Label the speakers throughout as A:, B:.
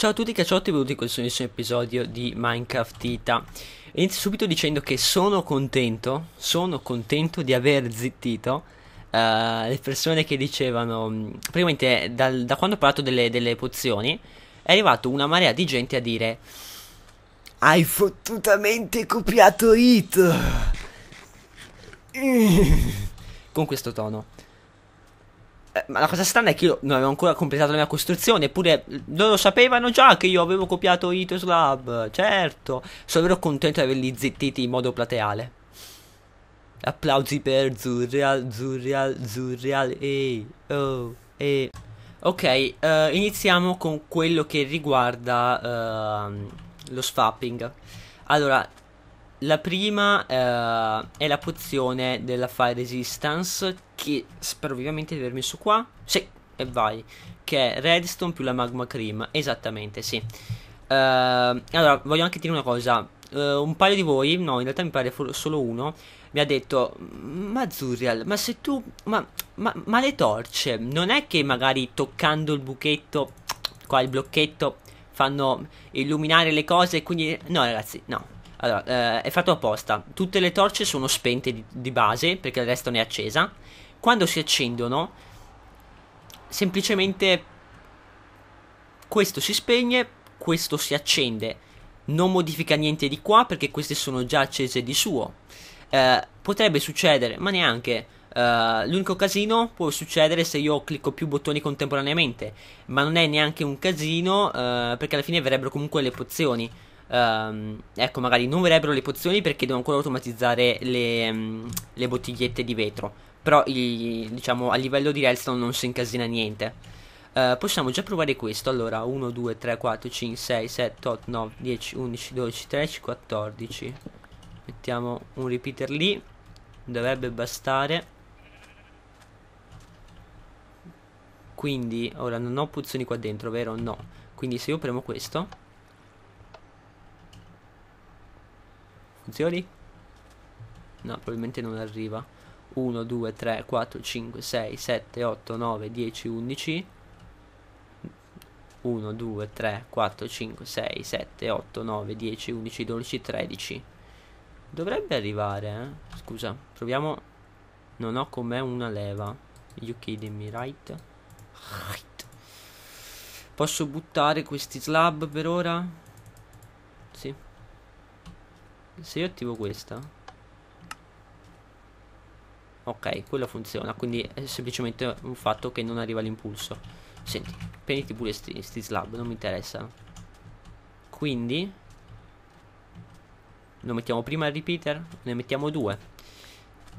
A: Ciao a tutti cacciotti benvenuti in questo nuovo episodio di Minecraft Ita. Inizio subito dicendo che sono contento, sono contento di aver zittito uh, le persone che dicevano, mm, praticamente eh, dal, da quando ho parlato delle, delle pozioni, è arrivato una marea di gente a dire Hai fottutamente copiato It! Con questo tono. Eh, ma la cosa strana è che io non avevo ancora completato la mia costruzione, eppure loro sapevano già che io avevo copiato Itos Lab, certo. Sono vero contento di averli zittiti in modo plateale. Applausi per Zurreal, Zurreal, Zurreal, ehi, oh, e Ok, uh, iniziamo con quello che riguarda uh, lo swapping. Allora, la prima eh, è la pozione della Fire Resistance che spero vivamente di aver messo qua. Sì, e vai. Che è Redstone più la Magma Cream. Esattamente, sì. Eh, allora, voglio anche dire una cosa. Eh, un paio di voi, no, in realtà mi pare solo uno, mi ha detto, ma Zuriel, ma se tu... Ma, ma, ma le torce, non è che magari toccando il buchetto, qua il blocchetto, fanno illuminare le cose, e quindi... No, ragazzi, no allora, eh, è fatto apposta. Tutte le torce sono spente di, di base perché il resto ne è accesa. Quando si accendono, semplicemente questo si spegne, questo si accende. Non modifica niente di qua perché queste sono già accese di suo. Eh, potrebbe succedere, ma neanche. Uh, l'unico casino può succedere se io clicco più bottoni contemporaneamente, ma non è neanche un casino uh, perché alla fine verrebbero comunque le pozioni um, ecco, magari non verrebbero le pozioni perché devo ancora automatizzare le, um, le bottigliette di vetro. Però, il, diciamo, a livello di redstone non si incasina niente. Uh, possiamo già provare questo. Allora, 1, 2, 3, 4, 5, 6, 7, 8, 9, 10, 11, 12, 13, 14. Mettiamo un repeater lì. Dovrebbe bastare. Quindi, ora non ho pozioni qua dentro, vero? No. Quindi se io premo questo funzioni? No, probabilmente non arriva. 1, 2, 3, 4, 5, 6, 7, 8, 9, 10, 11. 1, 2, 3, 4, 5, 6, 7, 8, 9, 10, 11, 12, 13. Dovrebbe arrivare, eh? Scusa, proviamo. Non ho con me una leva. You kidding me, right? Right. Posso buttare questi slab per ora? Sì se io attivo questa ok quella funziona quindi è semplicemente un fatto che non arriva l'impulso senti prenditi pure sti, sti slab non mi interessano quindi lo mettiamo prima il repeater ne mettiamo due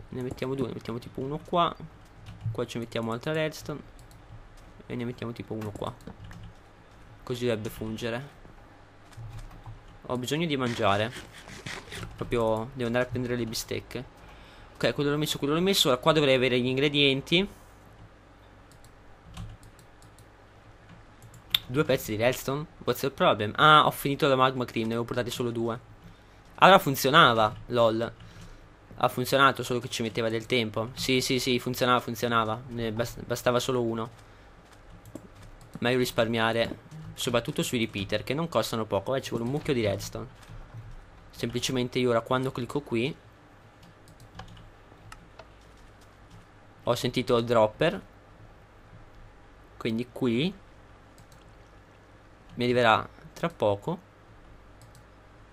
A: ne mettiamo due ne mettiamo tipo uno qua qua ci mettiamo un'altra redstone e ne mettiamo tipo uno qua così dovrebbe fungere ho bisogno di mangiare Proprio devo andare a prendere le bistecche. Ok, quello l'ho messo, quello l'ho messo. Ora qua dovrei avere gli ingredienti. Due pezzi di redstone? What's the problem? Ah, ho finito la magma cream, ne avevo portati solo due. Allora funzionava, lol. Ha funzionato, solo che ci metteva del tempo. Sì, sì, sì, funzionava, funzionava. Ne bastava solo uno. Meglio risparmiare, soprattutto sui repeater, che non costano poco. Eh, ci vuole un mucchio di redstone semplicemente io ora quando clicco qui ho sentito il dropper quindi qui mi arriverà tra poco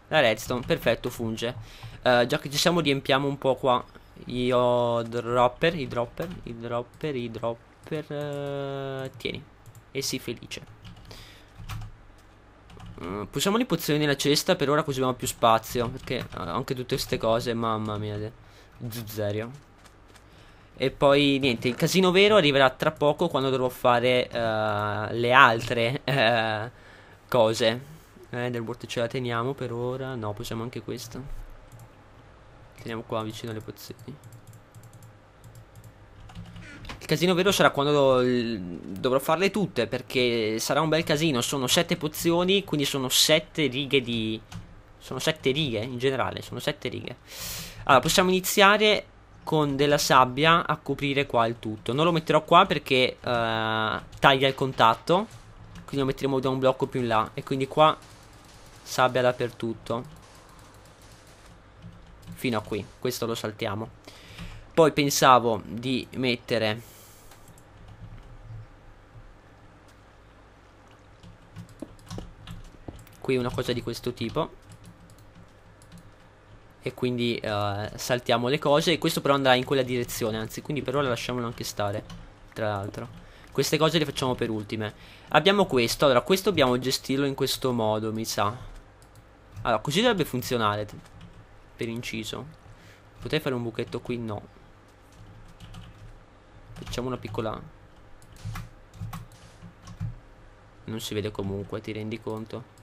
A: la redstone perfetto funge uh, già che ci siamo riempiamo un po' qua io dropper i dropper i dropper i dropper uh, tieni e sii felice Uh, possiamo le pozioni nella cesta per ora così abbiamo più spazio. Perché eh, anche tutte queste cose, mamma mia. Zuzzerio. E poi niente, il casino vero arriverà tra poco quando dovrò fare uh, le altre uh, cose. Eh, del bot ce la teniamo per ora. No, possiamo anche questa. Teniamo qua vicino le pozioni casino vero sarà quando dovrò farle tutte perché sarà un bel casino. Sono sette pozioni, quindi sono sette righe di... Sono sette righe in generale, sono sette righe. Allora, possiamo iniziare con della sabbia a coprire qua il tutto. Non lo metterò qua perché uh, taglia il contatto, quindi lo metteremo da un blocco più in là. E quindi qua sabbia dappertutto. Fino a qui, questo lo saltiamo. Poi pensavo di mettere qui una cosa di questo tipo e quindi uh, saltiamo le cose e questo però andrà in quella direzione anzi quindi per ora lasciamolo anche stare tra l'altro queste cose le facciamo per ultime abbiamo questo allora questo dobbiamo gestirlo in questo modo mi sa allora così dovrebbe funzionare per inciso potrei fare un buchetto qui no facciamo una piccola non si vede comunque ti rendi conto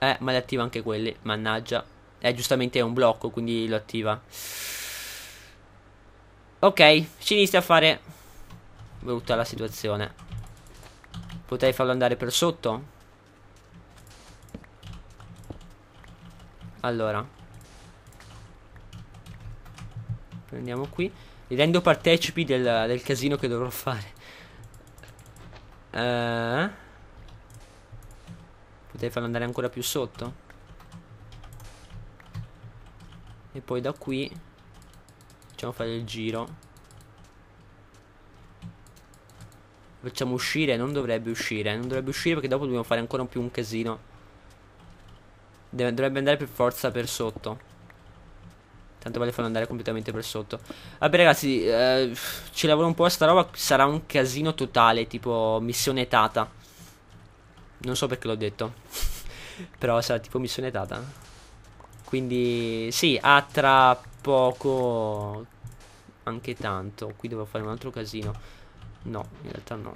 A: Eh, ma le attiva anche quelli. Mannaggia. Eh, giustamente è un blocco, quindi lo attiva. Ok, ci inizia a fare brutta la situazione. Potrei farlo andare per sotto? Allora. Prendiamo qui. Li rendo partecipi del, del casino che dovrò fare. Ehm... Uh... Potevi farlo andare ancora più sotto E poi da qui Facciamo fare il giro Facciamo uscire Non dovrebbe uscire Non dovrebbe uscire perché dopo dobbiamo fare ancora più un casino Deve, Dovrebbe andare per forza per sotto Tanto vale farlo andare completamente per sotto. Vabbè, ragazzi, eh, ci lavoro un po' a sta roba. Sarà un casino totale. Tipo missione Tata. Non so perché l'ho detto. Però sarà tipo missione data. Quindi sì, a tra poco anche tanto. Qui devo fare un altro casino. No, in realtà no.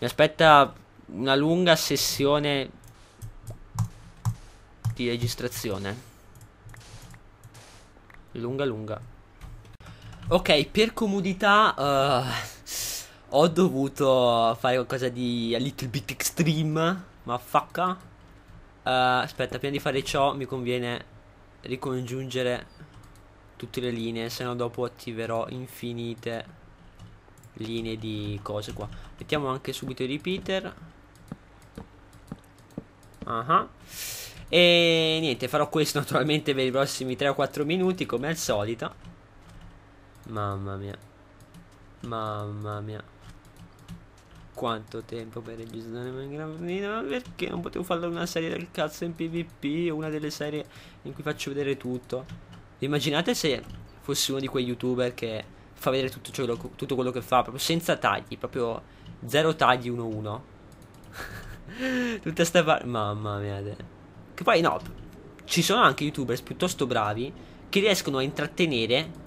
A: Mi aspetta una lunga sessione di registrazione. Lunga lunga. Ok, per comodità uh, ho dovuto fare qualcosa di a little bit extreme, ma facca. Uh, aspetta, prima di fare ciò mi conviene ricongiungere tutte le linee, se no dopo attiverò infinite linee di cose qua. Mettiamo anche subito i repeater. Ah uh-huh. E niente, farò questo naturalmente per i prossimi 3 o 4 minuti come al solito. Mamma mia. Mamma mia. Quanto tempo per registrare Minecraft? Ma perché non potevo fare una serie del cazzo in PvP? Una delle serie in cui faccio vedere tutto. Immaginate se fossi uno di quei youtuber che fa vedere tutto, ciò, tutto quello che fa, proprio senza tagli, proprio zero tagli 1-1. Tutta sta parte. Mamma mia. Che poi no. Ci sono anche youtubers piuttosto bravi che riescono a intrattenere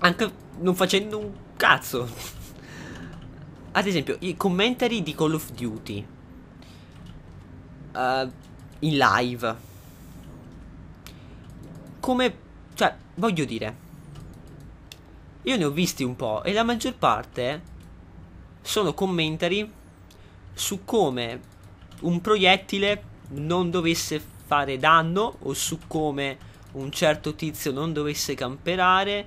A: anche non facendo un cazzo. Ad esempio, i commentary di Call of Duty. Uh, in live. Come... Cioè, voglio dire... Io ne ho visti un po' e la maggior parte sono commentari su come un proiettile non dovesse fare danno o su come un certo tizio non dovesse camperare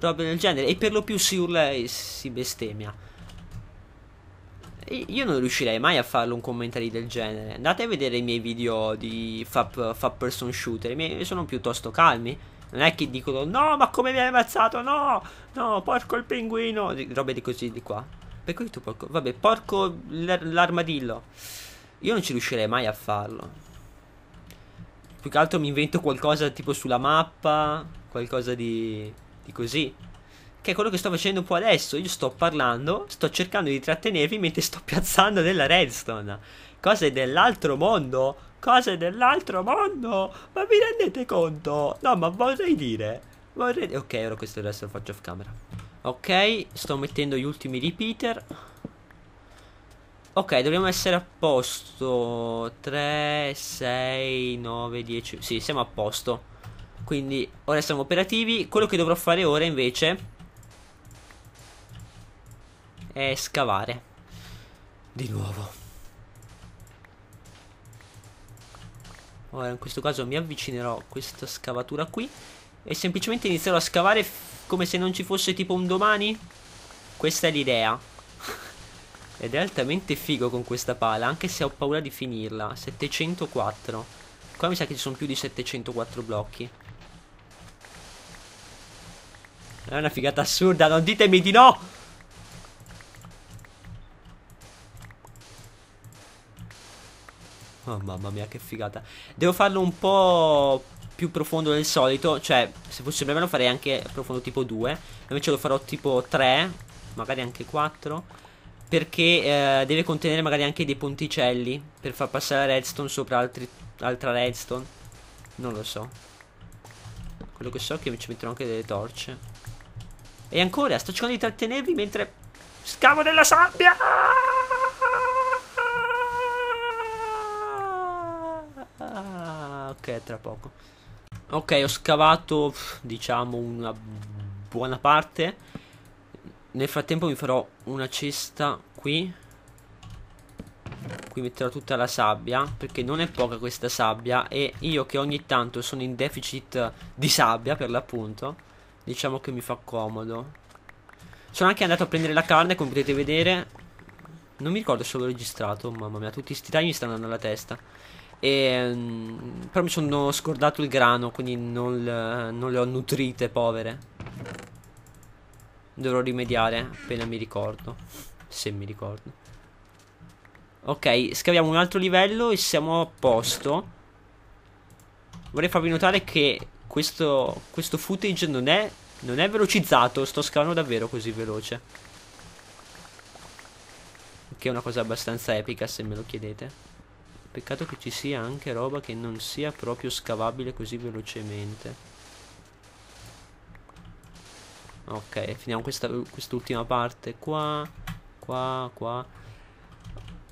A: robe del genere e per lo più si urla e si bestemmia. Io non riuscirei mai a farlo un commentario del genere. Andate a vedere i miei video di Fap, fap Person Shooter, i miei sono piuttosto calmi. Non è che dicono no, ma come mi hai ammazzato? No, no, porco il pinguino, di, robe di così di qua. Per cui tu porco, vabbè, porco l'armadillo. Io non ci riuscirei mai a farlo. Più che altro mi invento qualcosa tipo sulla mappa, qualcosa di di così. Che è quello che sto facendo un po' adesso. Io sto parlando, sto cercando di trattenervi mentre sto piazzando della redstone. Cose dell'altro mondo. Cose dell'altro mondo. Ma vi rendete conto? No, ma vorrei dire. Vorrei... Ok, ora questo adesso lo faccio off camera. Ok, sto mettendo gli ultimi repeater. Ok, dobbiamo essere a posto. 3, 6, 9, 10. Sì, siamo a posto. Quindi ora siamo operativi. Quello che dovrò fare ora invece è scavare. Di nuovo. Ora in questo caso mi avvicinerò a questa scavatura qui e semplicemente inizierò a scavare come se non ci fosse tipo un domani. Questa è l'idea. Ed è altamente figo con questa pala, anche se ho paura di finirla. 704. Qua mi sa che ci sono più di 704 blocchi. È una figata assurda, non ditemi di no! Oh mamma mia che figata Devo farlo un po' più profondo del solito Cioè se fosse breve lo farei anche profondo tipo 2 Invece lo farò tipo 3 Magari anche 4 Perché eh, deve contenere magari anche dei ponticelli Per far passare la redstone sopra altri, altra redstone Non lo so Quello che so è che ci metterò anche delle torce e ancora, sto cercando di trattenervi mentre scavo nella sabbia. ok, tra poco. Ok, ho scavato, diciamo, una buona parte. Nel frattempo mi farò una cesta qui. Qui metterò tutta la sabbia, perché non è poca questa sabbia e io che ogni tanto sono in deficit di sabbia, per l'appunto Diciamo che mi fa comodo Sono anche andato a prendere la carne come potete vedere Non mi ricordo se l'ho registrato Mamma mia tutti questi tagli mi stanno andando alla testa e, ehm, Però mi sono scordato il grano Quindi non, non le ho nutrite povere Dovrò rimediare appena mi ricordo Se mi ricordo Ok scaviamo un altro livello e siamo a posto Vorrei farvi notare che questo, questo footage non è, non è velocizzato, sto scavando davvero così veloce. Che è una cosa abbastanza epica se me lo chiedete. Peccato che ci sia anche roba che non sia proprio scavabile così velocemente. Ok, finiamo quest'ultima quest parte qua, qua, qua.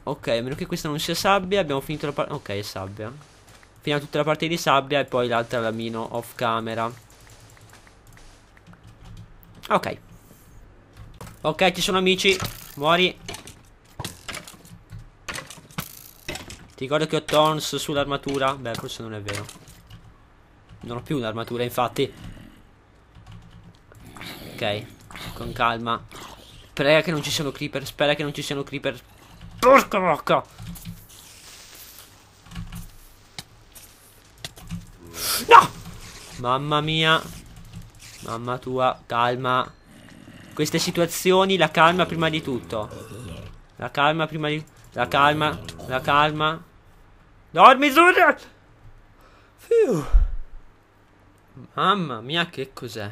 A: Ok, a meno che questa non sia sabbia, abbiamo finito la parte... Ok, è sabbia fino a tutta la parte di sabbia e poi l'altra la mino off camera. Ok. Ok, ci sono amici. Muori. Ti ricordo che ho tons sull'armatura. Beh, forse non è vero. Non ho più un'armatura, infatti. Ok, con calma. Prega che non ci siano creeper, spera che non ci siano creeper. Porca vacca! Mamma mia. Mamma tua, calma. Queste situazioni, la calma prima di tutto. La calma prima di... La calma, la calma. Dormi, Zurra! Fiu. Mamma mia, che cos'è?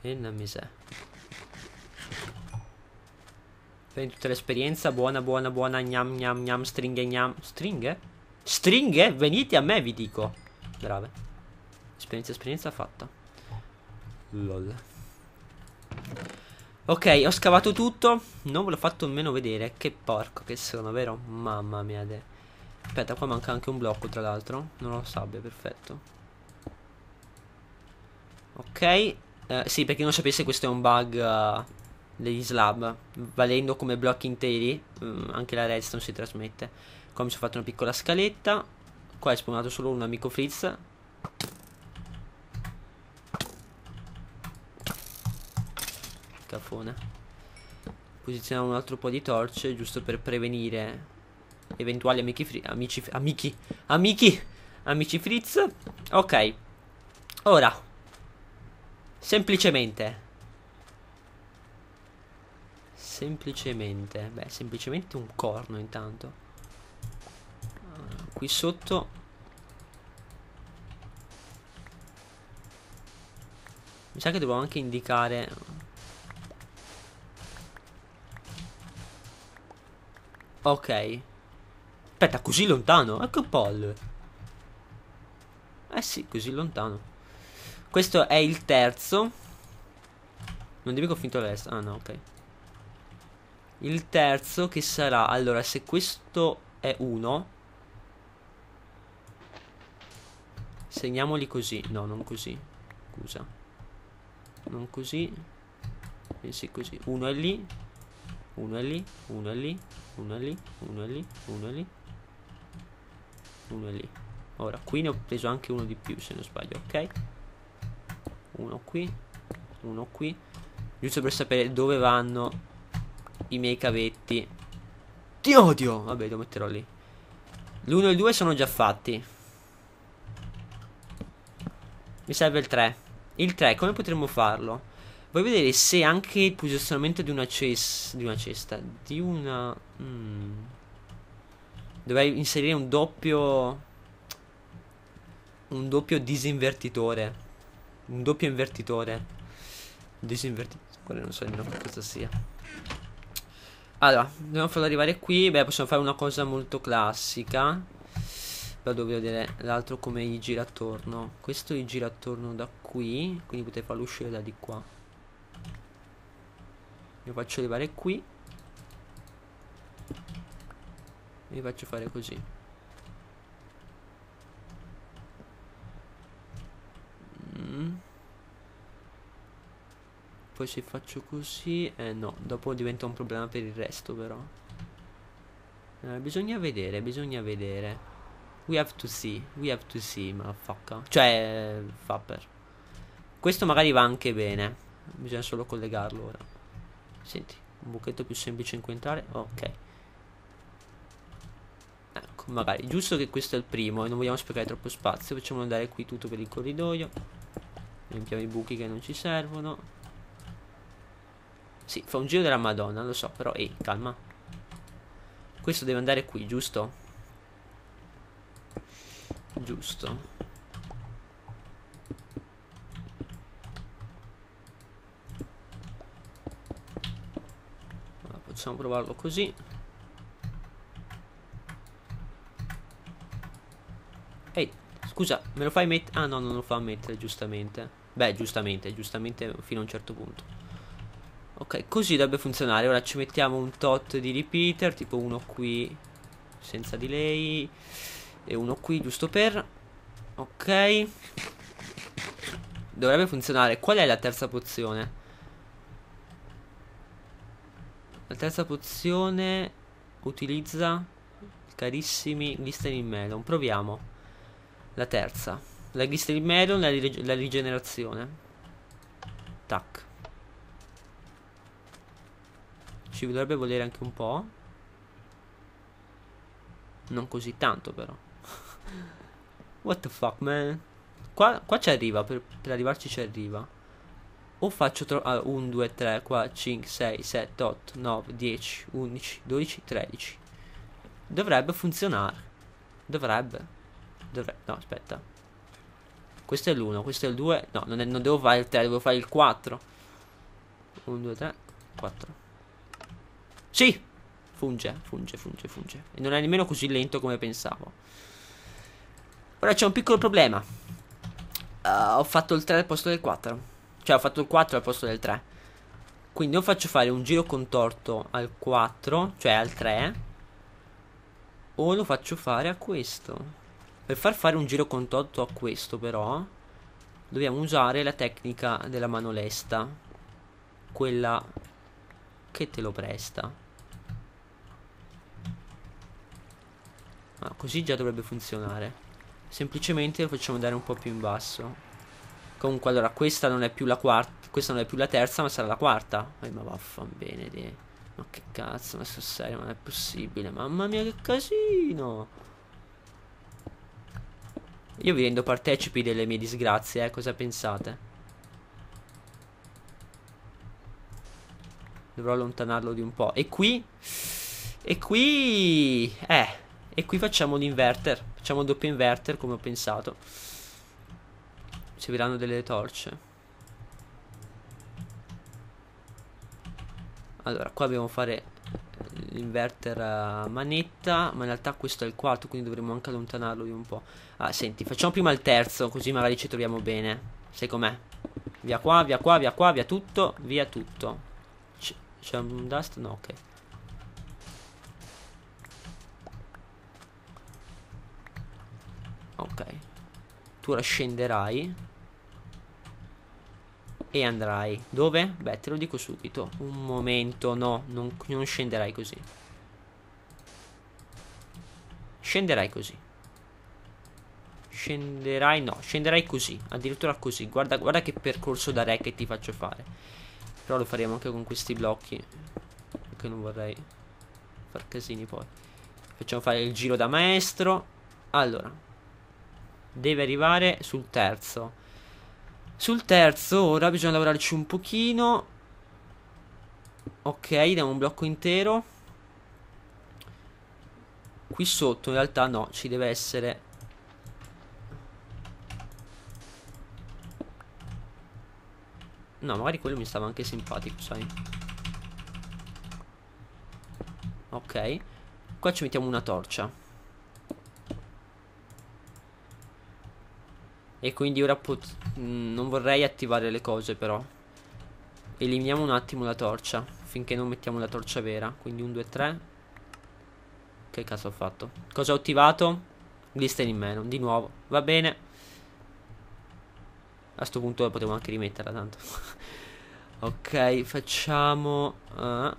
A: E Enna misè. Prendi tutta l'esperienza, buona, buona, buona, gnam, gnam, gnam, stringhe, gnam. Stringhe? Stringhe? Venite a me, vi dico. Brave. Esperienza, esperienza fatta. Lol. Ok, ho scavato tutto. Non ve l'ho fatto nemmeno vedere. Che porco che sono, vero? Mamma mia. De. Aspetta, qua manca anche un blocco, tra l'altro. Non ho sabbia, perfetto. Ok. Eh, sì, per chi non sapesse, questo è un bug uh, degli slab. Valendo come blocchi interi, mh, mm, anche la redstone si trasmette. Qua mi sono fatto una piccola scaletta. Qua è spawnato solo un amico Fritz. scafone Posizioniamo un altro po' di torce Giusto per prevenire Eventuali amici fri amici, amici Amici Amici frizz Ok Ora Semplicemente Semplicemente Beh semplicemente un corno intanto Qui sotto Mi sa che dobbiamo anche indicare Ok. Aspetta, così lontano? Ecco eh, Paul. Eh sì, così lontano. Questo è il terzo. Non dimmi che ho finito il Ah no, ok. Il terzo che sarà... Allora, se questo è uno... Segniamoli così. No, non così. Scusa. Non così. Pensi così. Uno è lì. Uno è lì, uno è lì, uno è lì, uno è lì, uno è lì. Uno è lì. Ora, qui ne ho preso anche uno di più, se non sbaglio, ok? Uno qui, uno qui. Giusto per sapere dove vanno i miei cavetti. Ti odio! Vabbè, lo metterò lì. L'1 e il 2 sono già fatti. Mi serve il 3. Il 3, come potremmo farlo? Voglio vedere se anche il posizionamento di una cesta. Di una cesta. Di una. Mm. Dovrei inserire un doppio. Un doppio disinvertitore. Un doppio invertitore. Disinvertitore, non so nemmeno che cosa sia. Allora, dobbiamo farlo arrivare qui. Beh, possiamo fare una cosa molto classica. Però devo vedere l'altro come gli gira attorno. Questo gli gira attorno da qui. Quindi potete farlo uscire da di qua. Mi faccio arrivare qui Mi faccio fare così mm. poi se faccio così eh no dopo diventa un problema per il resto però allora, eh, bisogna vedere bisogna vedere we have to see we have to see motherfucker cioè eh, fapper questo magari va anche bene bisogna solo collegarlo ora Senti, un buchetto più semplice in cui Ok. Ecco, magari. Giusto che questo è il primo e non vogliamo sprecare troppo spazio. Facciamo andare qui tutto per il corridoio. Riempiamo i buchi che non ci servono. Sì, fa un giro della Madonna, lo so, però... Ehi, calma. Questo deve andare qui, giusto? Giusto. possiamo provarlo così ehi scusa me lo fai mettere ah no non lo fa mettere giustamente beh giustamente giustamente fino a un certo punto ok così dovrebbe funzionare ora ci mettiamo un tot di repeater tipo uno qui senza delay e uno qui giusto per ok dovrebbe funzionare qual è la terza pozione la terza pozione utilizza carissimi Glycerin Melon. Proviamo. La terza. La Glycerin Melon, la, rig la rigenerazione. Tac. Ci dovrebbe volere anche un po'. Non così tanto però. What the fuck man? Qua, qua ci arriva, per, per arrivarci ci arriva o faccio 1, 2, 3, 4, 5, 6, 7, 8, 9, 10, 11, 12, 13. Dovrebbe funzionare. Dovrebbe. Dovrebbe. No, aspetta. Questo è l'1, questo è il 2. No, non, è, non devo fare il 3, devo fare il 4. 1, 2, 3, 4. Sì! Funge, funge, funge, funge. E non è nemmeno così lento come pensavo. Ora c'è un piccolo problema. Uh, ho fatto il 3 al posto del 4. Cioè ho fatto il 4 al posto del 3. Quindi io faccio fare un giro contorto al 4, cioè al 3. O lo faccio fare a questo. Per far fare un giro contorto a questo però dobbiamo usare la tecnica della mano lesta. Quella che te lo presta. Ah, così già dovrebbe funzionare. Semplicemente lo facciamo andare un po' più in basso. Comunque, allora, questa non è più la quarta. Questa non è più la terza, ma sarà la quarta. Oh, ma vaffan bene, dì. Ma che cazzo, ma sto serio, ma non è possibile. Mamma mia, che casino. Io vi rendo partecipi delle mie disgrazie, eh, cosa pensate? Dovrò allontanarlo di un po'. E qui... E qui... Eh... E qui facciamo l'inverter. Facciamo un doppio inverter, come ho pensato riceveranno delle torce. Allora, qua dobbiamo fare l'inverter a eh, manetta, ma in realtà questo è il quarto, quindi dovremmo anche allontanarlo di un po'. Ah, senti, facciamo prima il terzo, così magari ci troviamo bene. Sai com'è? Via qua, via qua, via qua, via tutto, via tutto. C'è un dust? No, ok. Ok. Tu ora scenderai e andrai. Dove? Beh, te lo dico subito. Un momento, no, non, non scenderai così. Scenderai così. Scenderai, no, scenderai così, addirittura così. Guarda, guarda che percorso da re che ti faccio fare. Però lo faremo anche con questi blocchi, che non vorrei far casini poi. Facciamo fare il giro da maestro. Allora, deve arrivare sul terzo. Sul terzo ora bisogna lavorarci un pochino. Ok, diamo un blocco intero. Qui sotto in realtà no, ci deve essere... No, magari quello mi stava anche simpatico, sai. Ok. Qua ci mettiamo una torcia. E quindi ora mh, mm, non vorrei attivare le cose però. Eliminiamo un attimo la torcia. Finché non mettiamo la torcia vera. Quindi 1, 2, 3. Che cazzo ho fatto? Cosa ho attivato? Glister in meno. Di nuovo. Va bene. A questo punto la potevo anche rimetterla tanto. ok, facciamo... Uh.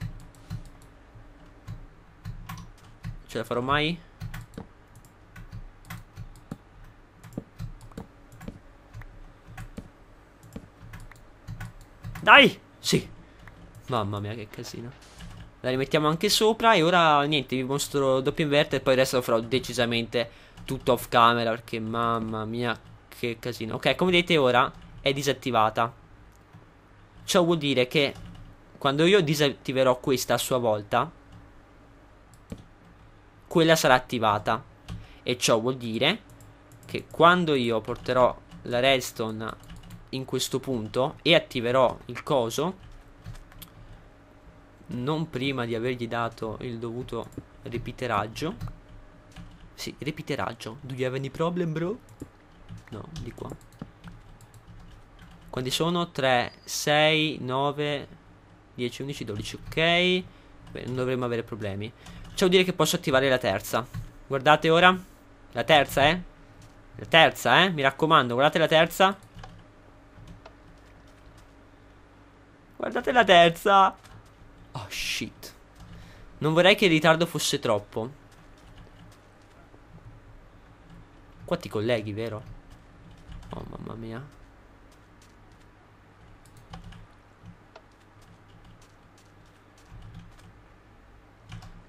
A: Ce la farò mai? Dai! Sì. Mamma mia, che casino. La rimettiamo anche sopra e ora niente, vi mostro doppio inverter e poi il resto lo farò decisamente tutto off camera perché mamma mia che casino. Ok, come vedete ora è disattivata. Ciò vuol dire che quando io disattiverò questa a sua volta, quella sarà attivata. E ciò vuol dire che quando io porterò la redstone in questo punto e attiverò il coso non prima di avergli dato il dovuto ripiteraggio sì, ripiteraggio do you have any problem bro? no, di qua quanti sono? 3, 6, 9 10, 11, 12 ok Beh, non dovremmo avere problemi ciò vuol dire che posso attivare la terza guardate ora la terza eh la terza eh, mi raccomando guardate la terza Guardate la terza. Oh, shit. Non vorrei che il ritardo fosse troppo. Qua ti colleghi, vero? Oh, mamma mia.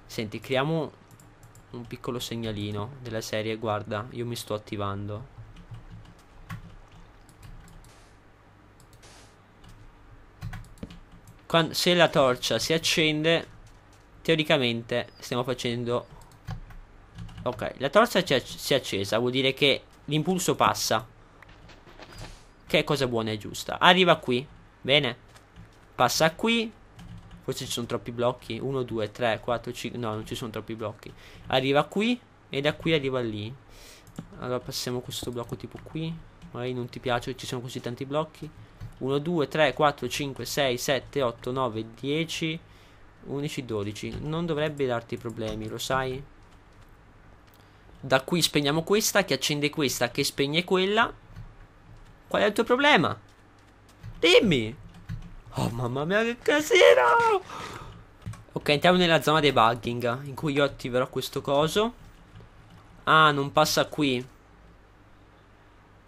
A: Senti, creiamo un piccolo segnalino della serie. Guarda, io mi sto attivando. Quando, se la torcia si accende, teoricamente stiamo facendo... Ok, la torcia si è accesa, vuol dire che l'impulso passa. Che è cosa buona e giusta. Arriva qui, bene. Passa qui. Forse ci sono troppi blocchi. 1, 2, 3, 4, 5. No, non ci sono troppi blocchi. Arriva qui e da qui arriva lì. Allora passiamo questo blocco tipo qui. Magari non ti piace che ci sono così tanti blocchi. 1, 2, 3, 4, 5, 6, 7, 8, 9, 10, 11, 12. Non dovrebbe darti problemi, lo sai? Da qui spegniamo questa, che accende questa, che spegne quella. Qual è il tuo problema? Dimmi! Oh mamma mia che casino! Ok, entriamo nella zona debugging, in cui io attiverò questo coso. Ah, non passa qui.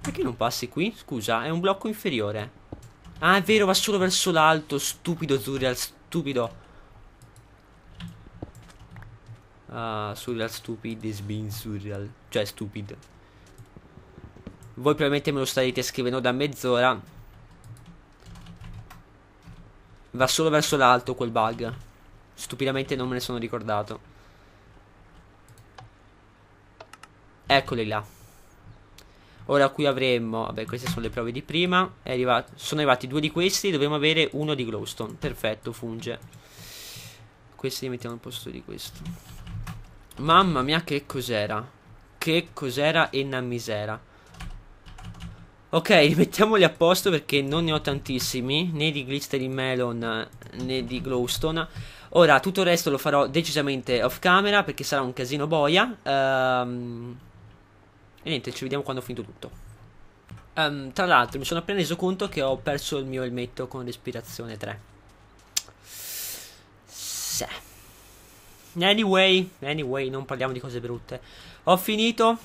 A: Perché non passi qui? Scusa, è un blocco inferiore. Ah, è vero, va solo verso l'alto. Stupido Zurial, stupido. Ah, Surreal Stupid is being surreal. Cioè, stupid. Voi probabilmente me lo starete scrivendo da mezz'ora. Va solo verso l'alto quel bug. Stupidamente non me ne sono ricordato. Eccoli là. Ora qui avremmo, vabbè queste sono le prove di prima arrivato, Sono arrivati due di questi, dobbiamo avere uno di glowstone Perfetto, funge Questi li mettiamo al posto di questo Mamma mia che cos'era Che cos'era e una misera Ok, rimettiamoli a posto perché non ne ho tantissimi, né di glistering Melon né di Glowstone. Ora, tutto il resto lo farò decisamente off camera perché sarà un casino boia. Ehm... Um... E niente, ci vediamo quando ho finito tutto. Um, tra l'altro, mi sono appena reso conto che ho perso il mio elmetto con respirazione 3. Se. Anyway, anyway, non parliamo di cose brutte. Ho finito.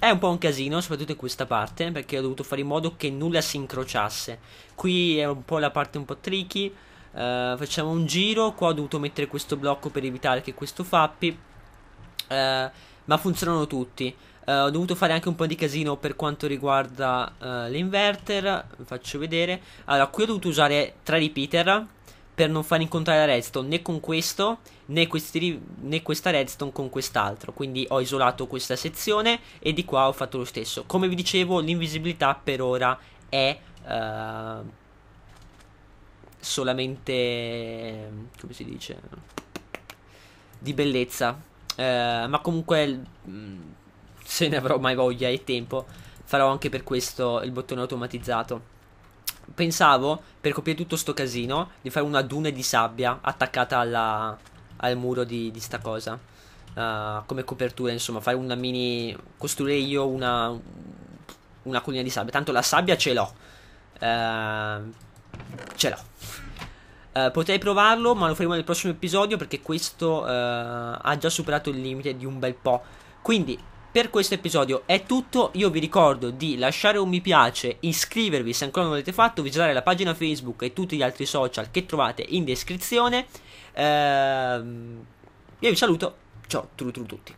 A: È un po' un casino, soprattutto in questa parte, perché ho dovuto fare in modo che nulla si incrociasse. Qui è un po' la parte un po' tricky. Uh, facciamo un giro. Qua ho dovuto mettere questo blocco per evitare che questo fappi. Uh, ma funzionano tutti. Uh, ho dovuto fare anche un po' di casino per quanto riguarda uh, l'inverter. Vi faccio vedere. Allora, qui ho dovuto usare tre repeater per non far incontrare la redstone né con questo né, questi, né questa redstone con quest'altro. Quindi ho isolato questa sezione e di qua ho fatto lo stesso. Come vi dicevo, l'invisibilità per ora è. Uh, solamente come si dice di bellezza ma comunque mh, mm, se ne avrò mai voglia e tempo, farò anche per questo il bottone automatizzato. Pensavo, per copiare tutto sto casino, di fare una dune di sabbia attaccata alla, al muro di, di sta cosa. Uh, come copertura, insomma, fare una mini. costruire io una. una collina di sabbia. Tanto la sabbia ce l'ho. Uh, ce l'ho. Uh, potrei provarlo, ma lo faremo nel prossimo episodio perché questo uh, ha già superato il limite di un bel po'. Quindi per questo episodio è tutto, io vi ricordo di lasciare un mi piace, iscrivervi se ancora non l'avete fatto, visitare la pagina Facebook e tutti gli altri social che trovate in descrizione. Ehm, io vi saluto, ciao, tru tru tutti.